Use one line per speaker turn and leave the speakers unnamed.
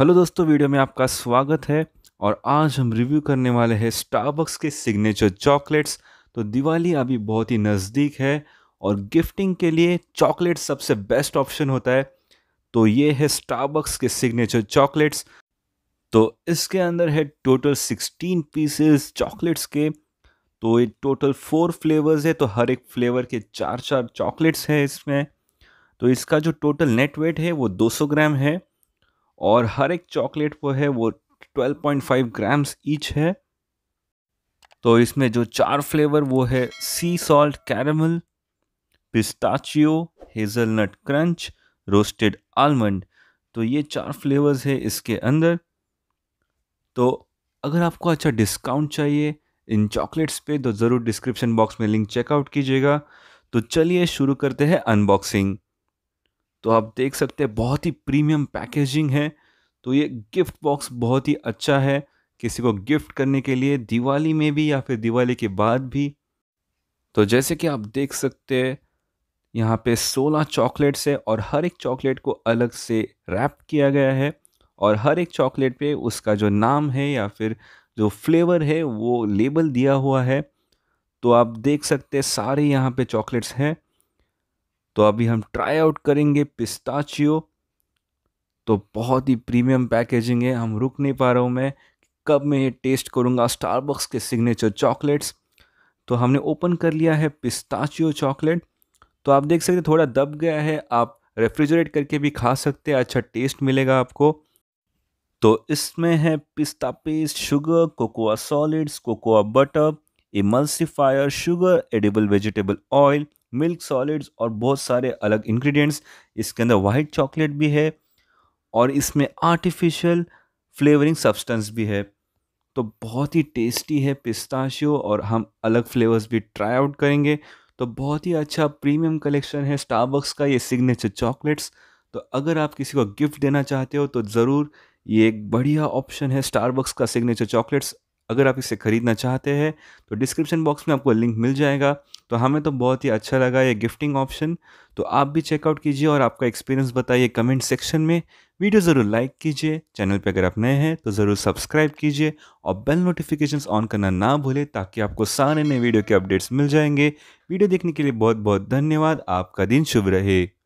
hello दोस्तों video में आपका स्वागत है और आज हम रिव्यू करने वाले हैं स्टारबक्स के सिग्नेचर चॉकलेट्स तो दिवाली अभी बहुत ही नज़दीक है और गिफ्टिंग के लिए चॉकलेट सबसे बेस्ट ऑप्शन होता है तो ये है स्टारबक्स के सिग्नेचर चॉकलेट्स तो इसके अंदर है टोटल 16 पीसेस चॉकलेट्स के तो ये टोटल फोर फ्लेवर्स है तो हर एक फ्लेवर के चार चार चॉकलेट्स हैं इसमें तो इसका जो टोटल नेट वेट है वो 200 ग्राम है और हर एक चॉकलेट वो है वो 12.5 ग्राम्स ईच है तो इसमें जो चार फ्लेवर वो है sea salt caramel pistachio hazelnut crunch roasted almond तो ये चार फ्लेवर्स है इसके अंदर तो अगर आपको अच्छा डिस्काउंट चाहिए इन चॉकलेट्स पे तो ज़रूर डिस्क्रिप्शन बॉक्स में लिंक चेकआउट कीजिएगा तो चलिए शुरू करते हैं अनबॉक्सिंग तो आप देख सकते हैं बहुत ही प्रीमियम पैकेजिंग है तो ये गिफ्ट बॉक्स बहुत ही अच्छा है किसी को गिफ्ट करने के लिए दिवाली में भी या फिर दिवाली के बाद भी तो जैसे कि आप देख सकते हैं यहाँ पे 16 चॉकलेट्स है और हर एक चॉकलेट को अलग से रैप किया गया है और हर एक चॉकलेट पे उसका जो नाम है या फिर जो फ्लेवर है वो लेबल दिया हुआ है तो आप देख सकते हैं सारे यहाँ पर चॉकलेट्स हैं तो अभी हम ट्राई आउट करेंगे पिस्ताचियो तो बहुत ही प्रीमियम पैकेजिंग है हम रुक नहीं पा रहा हूँ मैं कब मैं ये टेस्ट करूँगा स्टारबक्स के सिग्नेचर चॉकलेट्स तो हमने ओपन कर लिया है पिस्ताचियो चॉकलेट तो आप देख सकते थोड़ा दब गया है आप रेफ्रिजरेट करके भी खा सकते हैं अच्छा टेस्ट मिलेगा आपको तो इसमें है पिस्ता paste sugar cocoa solids cocoa butter emulsifier sugar edible vegetable oil milk solids और बहुत सारे अलग इंग्रेडिएंट्स इसके अंदर वाइट चॉकलेट भी है और इसमें आर्टिफिशियल फ्लेवरिंग सब्सटेंस भी है तो बहुत ही टेस्टी है पिस्ताशियो और हम अलग फ्लेवर्स भी ट्राई आउट करेंगे तो बहुत ही अच्छा प्रीमियम कलेक्शन है स्टारबक्स का ये सिग्नेचर चॉकलेट्स तो अगर आप किसी को गिफ्ट देना चाहते हो तो ज़रूर ये एक बढ़िया ऑप्शन है स्टारबक्स का सिग्नेचर चॉकलेट्स अगर आप इसे ख़रीदना चाहते हैं तो डिस्क्रिप्शन बॉक्स में आपको लिंक मिल जाएगा तो हमें तो बहुत ही अच्छा लगा ये गिफ्टिंग ऑप्शन तो आप भी चेकआउट कीजिए और आपका एक्सपीरियंस बताइए कमेंट सेक्शन में वीडियो ज़रूर लाइक कीजिए चैनल पे अगर आप नए हैं तो ज़रूर सब्सक्राइब कीजिए और बेल नोटिफिकेशंस ऑन करना ना भूलें ताकि आपको सारे नए वीडियो के अपडेट्स मिल जाएंगे वीडियो देखने के लिए बहुत बहुत धन्यवाद आपका दिन शुभ रहे